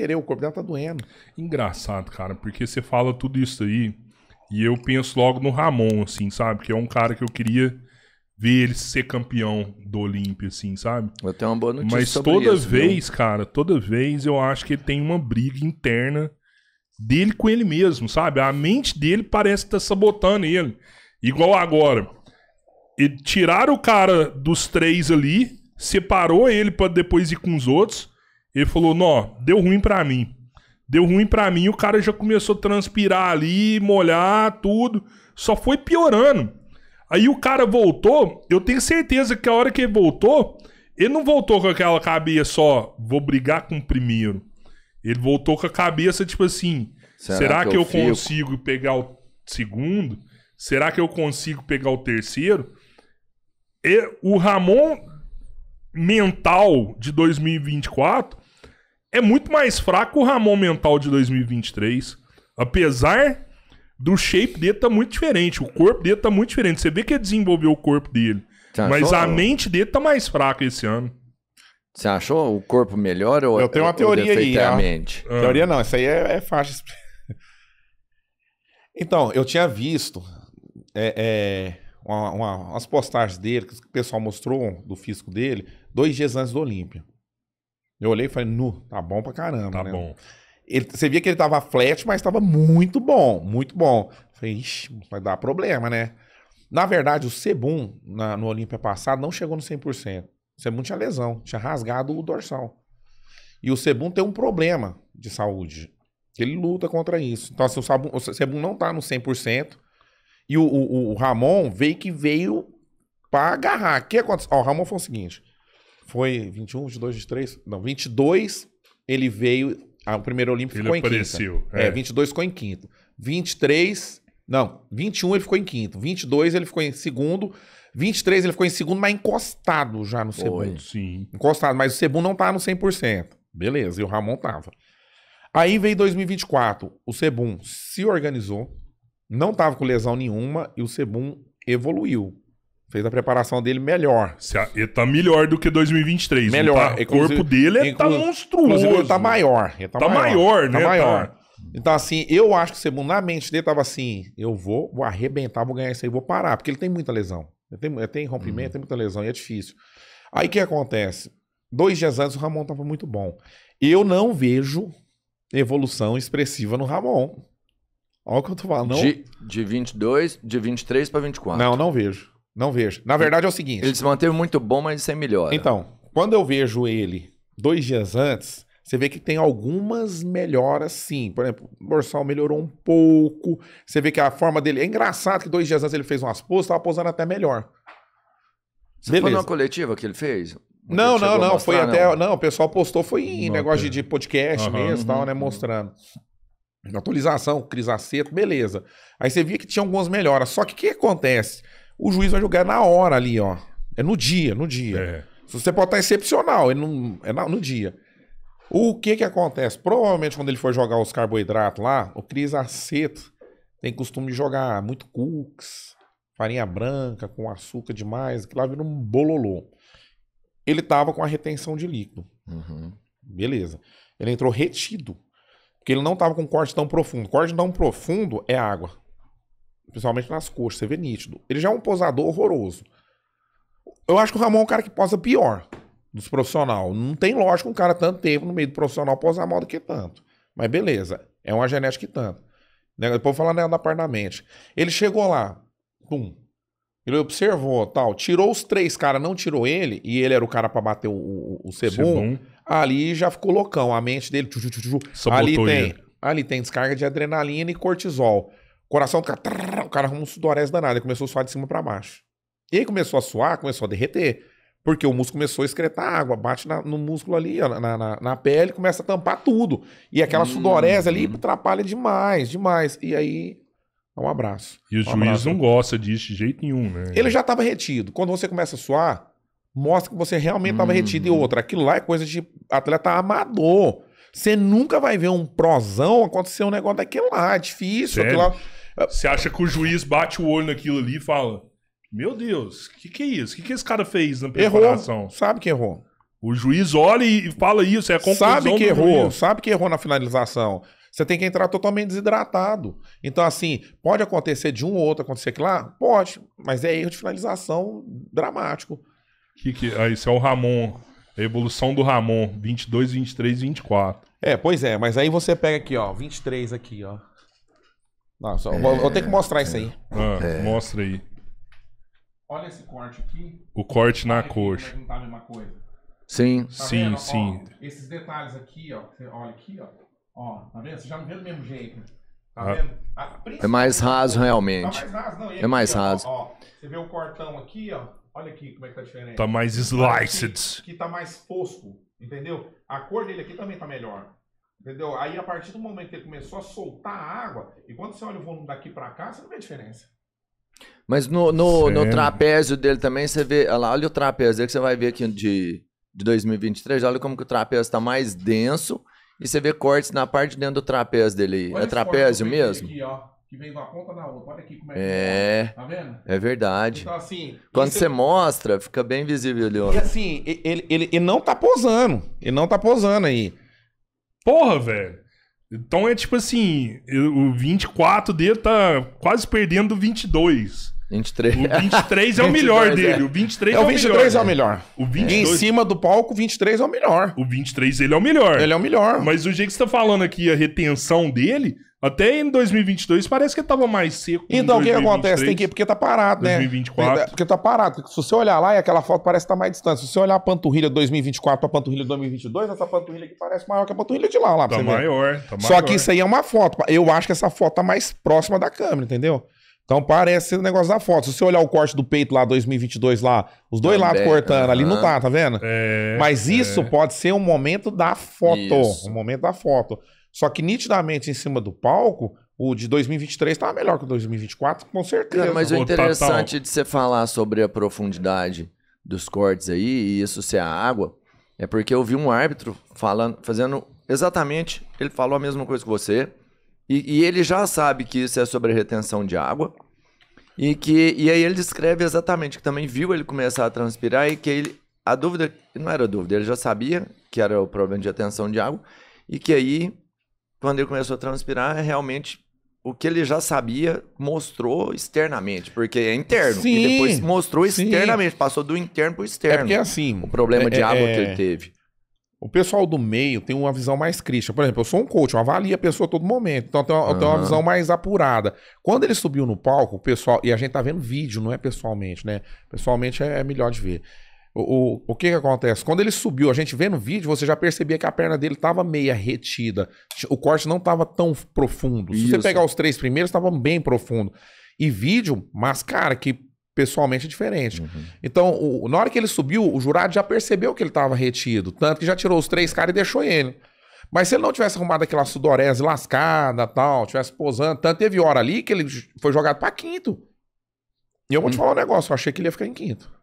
querer, o corpo dela tá doendo. Engraçado, cara, porque você fala tudo isso aí e eu penso logo no Ramon, assim, sabe? Que é um cara que eu queria ver ele ser campeão do Olímpia, assim, sabe? Eu tenho uma boa notícia Mas toda isso, vez, cara, toda vez eu acho que ele tem uma briga interna dele com ele mesmo, sabe? A mente dele parece estar tá sabotando ele. Igual agora. Ele tiraram o cara dos três ali, separou ele para depois ir com os outros. Ele falou: Nó, deu ruim pra mim. Deu ruim pra mim, o cara já começou a transpirar ali, molhar, tudo. Só foi piorando. Aí o cara voltou, eu tenho certeza que a hora que ele voltou, ele não voltou com aquela cabeça só, vou brigar com o primeiro. Ele voltou com a cabeça tipo assim: será, será que, que, eu, eu consigo pegar o segundo? Será que eu consigo pegar o terceiro? E o Ramon mental de 2024 é muito mais fraco o Ramon mental de 2023. Apesar do shape dele tá muito diferente, o corpo dele tá muito diferente. Você vê que ele desenvolveu o corpo dele. mas a mente dele tá mais fraca esse ano. Você achou o corpo melhor ou Eu tenho uma teoria aí. É a mente? Ah. Teoria não, isso aí é, é faixa. então, eu tinha visto é, é, uma, uma, umas postagens dele, que o pessoal mostrou do físico dele, dois dias antes do Olímpia. Eu olhei e falei, nu, tá bom pra caramba. Tá né? bom. Ele, você via que ele tava flat, mas tava muito bom, muito bom. falei, ixi, vai dar problema, né? Na verdade, o Sebum, na, no Olímpia passado, não chegou no 100%. O Sebum tinha lesão, tinha rasgado o dorsal. E o Sebum tem um problema de saúde. Ele luta contra isso. Então, assim, o, Sabum, o Sebum não tá no 100%. E o, o, o Ramon veio que veio pra agarrar. O que aconteceu? Ó, o Ramon foi o seguinte. Foi 21, 22, 23. Não, 22 ele veio. Ah, o primeiro Olímpico ele ficou apareceu, em quinto. É. é, 22 ficou em quinto. 23. Não, 21 ele ficou em quinto. 22 ele ficou em segundo. 23 ele ficou em segundo, mas encostado já no Cebum. Sim. Encostado, mas o Cebum não tá no 100%. Beleza, e o Ramon tava. Aí veio 2024, o Cebum se organizou, não tava com lesão nenhuma e o Cebum evoluiu. Fez a preparação dele melhor. Ele tá melhor do que 2023. Melhor. Tá? O corpo dele está é- tá monstruoso. Ele tá maior. Ele tá, tá maior, maior, tá né? Tá maior. Então, assim, eu acho que o na mente dele, tava assim: eu vou, vou arrebentar, vou ganhar isso aí, vou parar, porque ele tem muita lesão. Ele tem, ele tem rompimento, hum. tem muita lesão e é difícil. Aí o que acontece? Dois dias antes o Ramon tava muito bom. Eu não vejo evolução expressiva no Ramon. Olha o que eu tô falando. De, de 22, de 23 para 24. Não, não vejo. Não vejo. Na verdade é o seguinte. Ele se manteve muito bom, mas sem é melhora. Então, quando eu vejo ele dois dias antes, você vê que tem algumas melhoras sim. Por exemplo, o dorsal melhorou um pouco. Você vê que a forma dele. É engraçado que dois dias antes ele fez umas poses, estava posando até melhor. Você Beleza. foi numa coletiva que ele fez? Não, não, não. Mostrar, foi até. Não. o pessoal postou, foi em negócio de podcast uhum, mesmo, uhum, tal, né? Uhum. Mostrando. Atualização, Cris Aceto, beleza. Aí você via que tinha algumas melhoras. Só que o que acontece? o juiz vai julgar na hora ali, ó. É no dia, no dia. É. Se você botar excepcional, ele não, é no dia. O que que acontece? Provavelmente quando ele for jogar os carboidratos lá, o Cris Aceto tem costume de jogar muito cookies, farinha branca, com açúcar demais, que lá vira um bololô. Ele tava com a retenção de líquido. Uhum. Beleza. Ele entrou retido, porque ele não tava com corte tão profundo. Corte tão profundo é água. Principalmente nas coxas, você vê nítido. Ele já é um posador horroroso. Eu acho que o Ramon é um cara que posa pior dos profissionais. Não tem lógico um cara tanto tempo no meio do profissional posar mal do que tanto. Mas beleza, é uma genética e tanto. Depois né, falar né, da parte da mente. Ele chegou lá, pum. Ele observou, tal, tirou os três caras, não tirou ele, e ele era o cara para bater o, o, o cebum, Ali já ficou loucão, a mente dele. Tchu, tchu, tchu, ali tem, ali tem descarga de adrenalina e cortisol coração do cara, o cara arrumou um sudorese danado, ele começou a suar de cima para baixo. E aí começou a suar, começou a derreter, porque o músculo começou a excretar água, bate na, no músculo ali, ó, na, na, na, pele, começa a tampar tudo. E aquela hum, sudorese ali hum. atrapalha demais, demais. E aí um abraço. E o um juiz abraço. não gosta disso de jeito nenhum, né? Ele já estava retido. Quando você começa a suar, mostra que você realmente estava hum. retido. E uhum. outra, aquilo lá é coisa de atleta amador. Você nunca vai ver um prosão acontecer um negócio daquele lá, é difícil. Aquilo lá... Você acha que o juiz bate o olho naquilo ali e fala: Meu Deus, o que, que é isso? O que, que esse cara fez na preparação? Errou. Sabe que errou. O juiz olha e fala isso, é a conclusão Sabe que errou, juiz. sabe que errou na finalização. Você tem que entrar totalmente desidratado. Então, assim, pode acontecer de um ou outro acontecer aqui lá? Pode, mas é erro de finalização dramático. Que que, ah, isso é o Ramon Evolução do Ramon, 22, 23 24. É, pois é, mas aí você pega aqui, ó, 23 aqui, ó. Não, é, vou, vou, ter que mostrar é, isso aí. Ah, é. Mostra aí. Olha esse corte aqui. O corte na é coxa. Não tá a mesma coisa. Sim, tá sim, vendo? sim. Ó, esses detalhes aqui, ó, você olha aqui, ó. Ó, tá vendo? Você já não vê do mesmo jeito. Tá ah. vendo? A, ah, é mais raso, tá realmente. Tá mais raso, não, é aqui, é mais ó, raso. Ó, você vê o cortão aqui, ó. Olha aqui como é que tá diferente. Tá mais sliced. Que, que tá mais fosco, entendeu? A cor dele aqui também tá melhor. Entendeu? Aí a partir do momento que ele começou a soltar a água, e quando você olha o volume daqui para cá, você não vê a diferença. Mas no, no, no, trapézio dele também, você vê. Olha, lá, olha o trapézio que você vai ver aqui de, de 2023. Olha como que o trapézio tá mais denso. E você vê cortes na parte de dentro do trapézio dele aí. é trapézio mesmo? Aqui, ó que vem de uma ponta na outra. Olha aqui como é que é. Tá vendo? É verdade. Então, assim. Quando você mostra, fica bem visível ali, ó. E assim, ele, ele, ele não tá posando. Ele não tá posando aí. Porra, velho. Então é tipo assim: o 24 dele tá quase perdendo do 22. 23. O 23 é o melhor 22, dele. O 23 é, o 23 é o melhor. É o, melhor. o 22... Em cima do palco, o 23 é o melhor. O 23 ele é o melhor. Ele é o melhor. Mas o jeito que você tá falando aqui, a retenção dele, até em 2022 parece que tava mais seco. Então, o que acontece? Tem que ir porque tá parado, 2024. né? 2024. Porque tá parado. Se você olhar lá, aquela foto parece que tá mais distante. Se você olhar a panturrilha 2024 pra panturrilha 2022, essa panturrilha aqui parece maior que a panturrilha de lá. lá tá, maior, tá maior. Só que isso aí é uma foto. Eu acho que essa foto tá mais próxima da câmera, entendeu? Então parece o negócio da foto. Se você olhar o corte do peito lá 2022 lá, os dois lados cortando, ali não tá, tá vendo? É, Mas isso é. pode ser um momento da foto, isso. um momento da foto. Só que nitidamente em cima do palco, o de 2023 estava melhor que o 2024, com certeza. Cara, mas o interessante de você falar sobre a profundidade dos cortes aí, e isso ser a água, é porque eu vi um árbitro falando, fazendo exatamente, ele falou a mesma coisa que você, e, e ele já sabe que isso é sobre retenção de água. E que e aí ele descreve exatamente que também viu ele começar a transpirar e que ele a dúvida não era dúvida, ele já sabia que era o problema de retenção de água e que aí quando ele começou a transpirar, é realmente o que ele já sabia mostrou externamente, porque é interno. Sim, e depois mostrou externamente, passou do interno para o é externo. É porque assim. O problema é, de água é, que ele teve. O pessoal do meio tem uma visão mais crítica. Por exemplo, eu sou um coach, eu avalio a pessoa a todo momento. Então eu tenho, uma, uhum. eu tenho uma visão mais apurada. Quando ele subiu no palco, o pessoal. E a gente tá vendo vídeo, não é pessoalmente, né? Pessoalmente é, é melhor de ver. O, o, o que, que acontece? Quando ele subiu, a gente vê no vídeo, você já percebia que a perna dele estava meia retida. O corte não estava tão profundo. Se Isso. você pegar os três primeiros, estavam bem profundo. E vídeo, mas cara, que pessoalmente é diferente. Uhum. Então, o, na hora que ele subiu, o jurado já percebeu que ele estava retido. Tanto que já tirou os três caras e deixou ele. Mas se ele não tivesse arrumado aquela sudorese lascada tal, tivesse posando, tanto teve hora ali que ele foi jogado para quinto. E eu vou te hum. falar um negócio, eu achei que ele ia ficar em quinto.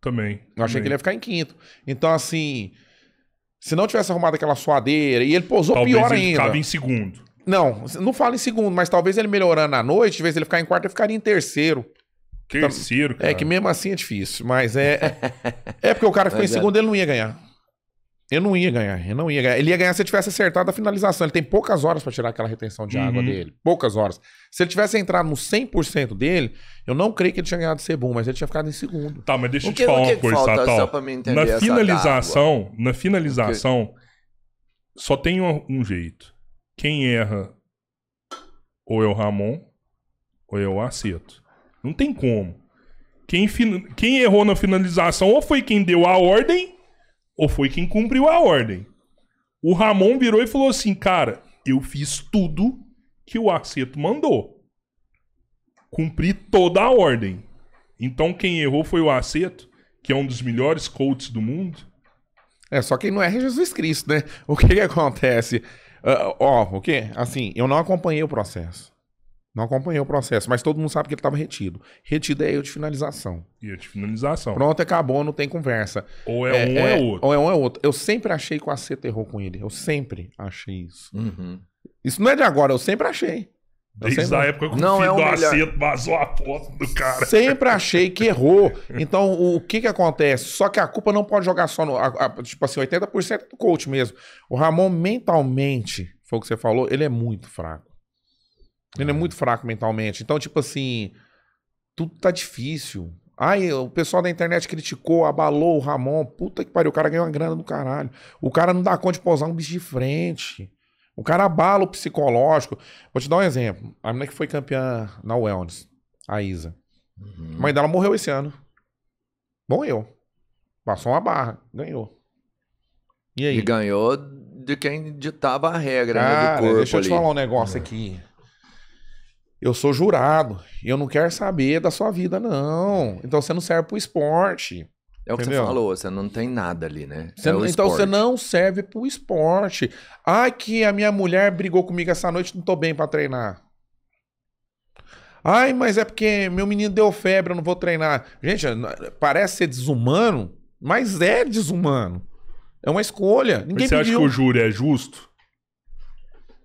Também. Eu achei também. que ele ia ficar em quinto. Então, assim, se não tivesse arrumado aquela suadeira, e ele pousou talvez pior ele ainda. Talvez em segundo. Não, não fala em segundo, mas talvez ele melhorando à noite, talvez ele ficar em quarto, ele ficaria em terceiro. Terceiro, é, cara. É que mesmo assim é difícil, mas é. é, é porque o cara ficou em é. segundo, e ele não ia ganhar. Eu não ia ganhar, eu não ia ganhar. Ele ia ganhar se eu tivesse acertado a finalização. Ele tem poucas horas para tirar aquela retenção de uhum. água dele. Poucas horas. Se ele tivesse entrado no 100% dele, eu não creio que ele tinha ganhado Sebum, mas ele tinha ficado em segundo. Tá, mas deixa eu te falar uma coisa, Satal. Na finalização, na finalização, okay. só tem um, um, jeito. Quem erra ou é o Ramon ou é o Aceto. Não tem como. Quem, quem errou na finalização ou foi quem deu a ordem ou foi quem cumpriu a ordem. O Ramon virou e falou assim: Cara, eu fiz tudo que o Aceto mandou. Cumpri toda a ordem. Então quem errou foi o Aceto, que é um dos melhores coaches do mundo. É, só quem não erra é Jesus Cristo, né? O que, que acontece? Uh, ó, o que? Assim, eu não acompanhei o processo. Não acompanhei o processo, mas todo mundo sabe que ele estava retido. Retido é eu de finalização. E de finalização. Pronto, acabou, não tem conversa. Ou é, é um é, ou é outro. Ou é um ou é outro. Eu sempre achei que o Aceto errou com ele. Eu sempre achei isso. Uhum. Isso não é de agora, eu sempre achei. Eu Desde sempre... a época que o não, é filho é um do melhor... acerto vazou a foto do cara. Sempre achei que errou. Então, o que que acontece? Só que a culpa não pode jogar só no... A, a, tipo assim, 80% do coach mesmo. O Ramon mentalmente, foi o que você falou, ele é muito fraco. Ele é. muito fraco mentalmente. Então, tipo assim, tudo tá difícil. Aí, o pessoal da internet criticou, abalou o Ramon. Puta que pariu, o cara ganhou uma grana do caralho. O cara não dá conta de posar um bicho de frente. O cara abala o psicológico. Vou te dar um exemplo. A menina que foi campeã na Wellness, a Isa. Uhum. A mãe dela morreu esse ano. Bom eu. Passou uma barra, ganhou. E aí? E ganhou de quem ditava a regra, cara, né, Do corpo deixa eu te ali. falar um negócio aqui. Eu sou jurado. e Eu não quero saber da sua vida, não. Então você não serve pro esporte. É o que Entendeu? você falou, você não tem nada ali, né? Você, é então você não serve pro esporte. Ai, que a minha mulher brigou comigo essa noite, não tô bem para treinar. Ai, mas é porque meu menino deu febre, eu não vou treinar. Gente, parece ser desumano, mas é desumano. É uma escolha. Ninguém você pediu. acha que o júri é justo?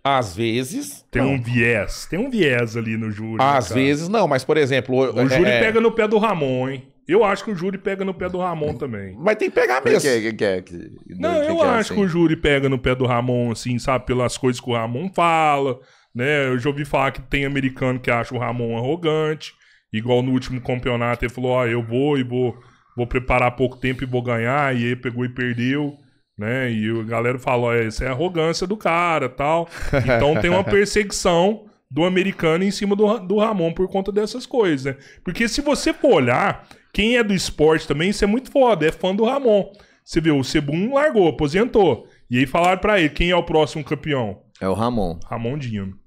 Às vezes. Tem não. um viés. Tem um viés ali no júri. Né, Às cara. vezes não, mas por exemplo. O, o é, júri é... pega no pé do Ramon, hein? Eu acho que o júri pega no pé do Ramon hum, também. Mas tem que pegar mesmo. Que, que, é que, não, eu é acho assim? que o júri pega no pé do Ramon, assim, sabe? Pelas coisas que o Ramon fala, né? Eu já ouvi falar que tem americano que acha o Ramon arrogante. Igual no último campeonato, ele falou: Ó, ah, eu vou e vou, vou preparar pouco tempo e vou ganhar. E ele pegou e perdeu né? E a galera fala, ó, isso é arrogância do cara tal. Então tem uma perseguição do americano em cima do, do Ramon por conta dessas coisas, né? Porque se você for olhar, quem é do esporte também, isso é muito foda, é fã do Ramon. Você viu, o Sebum largou, aposentou. E aí falaram para ele, quem é o próximo campeão? É o Ramon. Ramon Dino.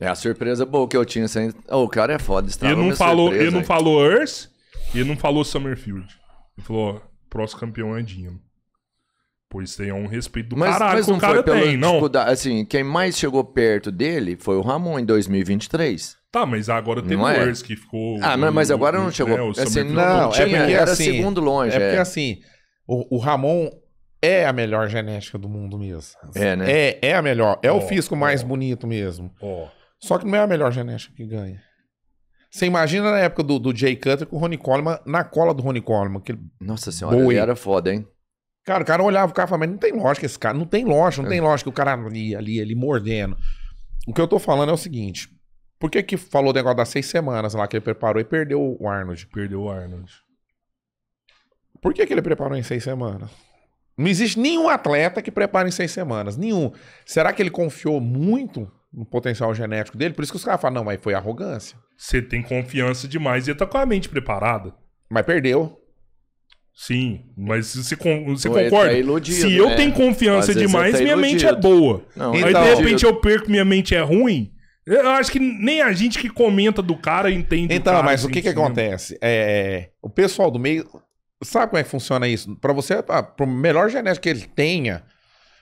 É a surpresa boa que eu tinha sem. Oh, o cara é foda, ele não falou, surpresa, Ele não falou Earth, ele não falou Summerfield. Ele falou, ó, próximo campeão é Dino. Pois tem um respeito do mas, caralho mas não que o cara foi tem, não. Tipo, assim, quem mais chegou perto dele foi o Ramon em 2023. Tá, mas agora tem o é? que ficou. Ah, mas, mas agora não chegou. Né, assim, não, não tinha, é, é porque era assim, segundo longe. É, porque é. assim, o, o, Ramon é a melhor genética do mundo mesmo. Assim, é, né? É, é a melhor. É oh, o físico mais bonito mesmo. Oh. Só que não é a melhor genética que ganha. Você imagina na época do, do Jay Cutter com o Ronnie Coleman na cola do Ronnie Coleman. Aquele Nossa senhora, boi. ele era foda, hein? Cara, o cara olhava o cara e falava, mas não tem lógica esse cara, não tem lógica, não é. tem lógica o cara ali, ali, ali mordendo. O que eu tô falando é o seguinte: por que que falou o negócio das seis semanas lá que ele preparou e perdeu o Arnold? Perdeu o Arnold. Por que que ele preparou em seis semanas? Não existe nenhum atleta que prepara em seis semanas, nenhum. Será que ele confiou muito no potencial genético dele? Por isso que os caras falam, não, mas foi arrogância. Você tem confiança demais e tá com a mente preparada. Mas perdeu. Sim, mas você, você Pô, tá concorda? Tá iludido, Se eu né? tenho confiança demais, tá minha mente é boa. Não, Aí então, de repente eu perco, minha mente é ruim. Eu acho que nem a gente que comenta do cara entende. Então, o cara, mas o que assim, que né? acontece? É, o pessoal do meio sabe como é que funciona isso? Para você, ah, para o melhor genético que ele tenha,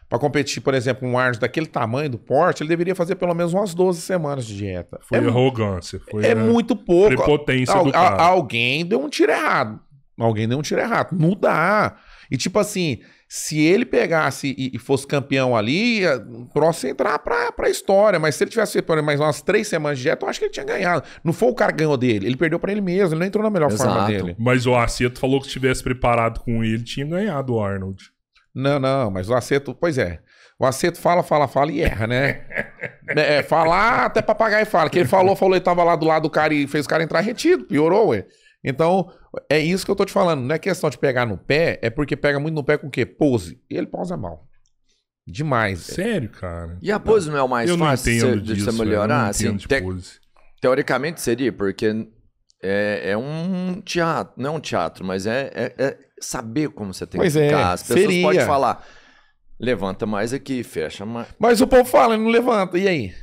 para competir, por exemplo, um Arnold daquele tamanho, do porte, ele deveria fazer pelo menos umas 12 semanas de dieta. Foi é, arrogância. Foi é muito pouco. Prepotência Al, do cara. Alguém deu um tiro errado. Alguém deu um tiro errado. Não dá. E tipo assim, se ele pegasse e, e fosse campeão ali, o próximo entrar pra, pra história. Mas se ele tivesse feito mais umas três semanas de dieta, eu acho que ele tinha ganhado. Não foi o cara que ganhou dele. Ele perdeu pra ele mesmo. Ele não entrou na melhor Exato. forma dele. Mas o Aceto falou que se tivesse preparado com ele, tinha ganhado o Arnold. Não, não. Mas o Aceto... Pois é. O Aceto fala, fala, fala e erra, né? é, falar até papagaio fala. Que ele falou, falou, ele tava lá do lado do cara e fez o cara entrar retido. Piorou, ué. Então, é isso que eu tô te falando. Não é questão de pegar no pé, é porque pega muito no pé com o quê? Pose. E ele posa mal. Demais. Sério, cara? E a pose não, é o mais eu fácil de, você, disso, é, melhorar? assim, te, Teoricamente seria, porque é, é, um teatro. Não é um teatro, mas é, é, é saber como você tem pois que é, ficar. As pessoas seria. podem falar, levanta mais aqui, fecha mais. Mas o povo fala, ele não levanta. E aí?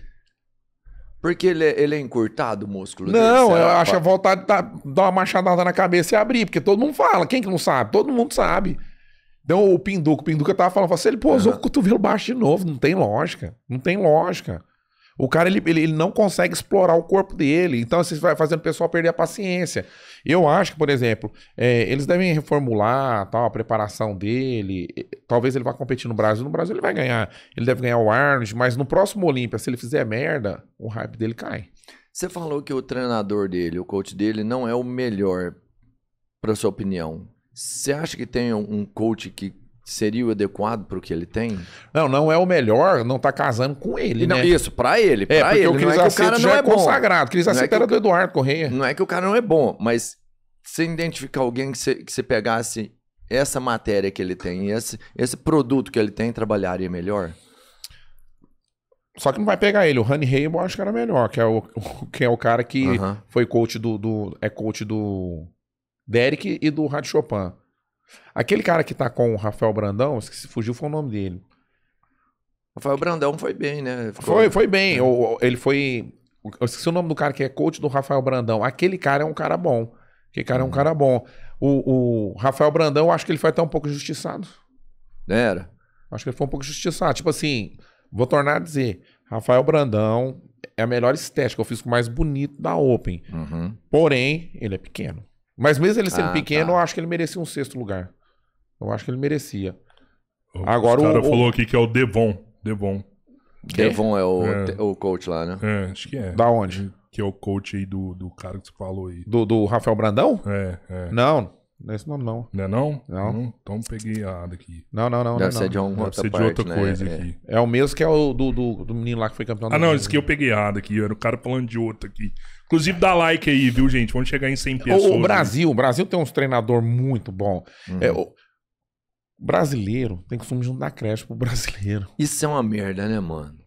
Porque ele é, ele é encurtado o músculo Não, dele, eu acho a vontade de tá, dar uma machadada na cabeça e abrir, porque todo mundo fala, quem que não sabe? Todo mundo sabe. Então o Pinduca, o Pinduca tava falando, assim, ele pousou uhum. o cotovelo baixo de novo, não tem lógica, não tem lógica. O cara ele, ele, ele, não consegue explorar o corpo dele. Então, isso assim, vai fazendo o pessoal perder a paciência. Eu acho que, por exemplo, é, eles devem reformular tal, a preparação dele. Talvez ele vá competir no Brasil. No Brasil ele vai ganhar. Ele deve ganhar o Arnold, mas no próximo Olímpia, se ele fizer merda, o hype dele cai. Você falou que o treinador dele, o coach dele, não é o melhor, para sua opinião. Você acha que tem um coach que seria o adequado para o que ele tem? Não, não é o melhor, não tá casando com ele, não, né? Isso, para ele, é, porque ele. O Cris não é que o cara não é, é bom. consagrado, é o Cris Aceto é que... era do Eduardo Correia. Não é que o cara não é bom, mas se identificar alguém que você, que você pegasse essa matéria que ele tem, esse, esse produto que ele tem, trabalharia melhor? Só que não vai pegar ele. O Honey Hay eu acho que era melhor, que é o, que é o cara que uh -huh. foi coach do, do, É coach do Derek e do Rádio Chopin. Aquele cara que tá com o Rafael Brandão, se fugiu foi o nome dele. Rafael Brandão foi bem, né? Ficou... Foi, foi bem. É. Ele foi. Eu esqueci o nome do cara que é coach do Rafael Brandão. Aquele cara é um cara bom. Aquele cara é um uhum. cara bom. O, o Rafael Brandão, eu acho que ele foi até um pouco injustiçado. Era. Acho que ele foi um pouco injustiçado. Tipo assim, vou tornar a dizer: Rafael Brandão é a melhor estética, eu o mais bonito da Open. Uhum. Porém, ele é pequeno. Mas mesmo ele sendo ah, pequeno, tá. eu acho que ele merecia um sexto lugar. Eu acho que ele merecia. O Agora, cara o, falou aqui que é o Devon. Devon. É? Devon é o, é. o coach lá, né? É, acho que é. Da onde? Que é o coach aí do, do cara que você falou aí. Do, do Rafael Brandão? É, é. Não, não é esse nome não. Não é não? Não. não hum, então peguei a daqui. Não, não, não. Deve não, ser não. de, Deve outra ser parte, de outra né? coisa é. aqui. É o mesmo que é o do, do, do menino lá que foi campeão Ah, não, esse aqui eu peguei a daqui. Era o cara falando de outro aqui. Inclusive, dá like aí, viu, gente? Vamos chegar em 100 pessoas. O, né? Brasil, né? o Brasil tem uns treinador muito bom. Uhum. É, o brasileiro tem costume de não dar creche pro brasileiro. Isso é uma merda, né, mano?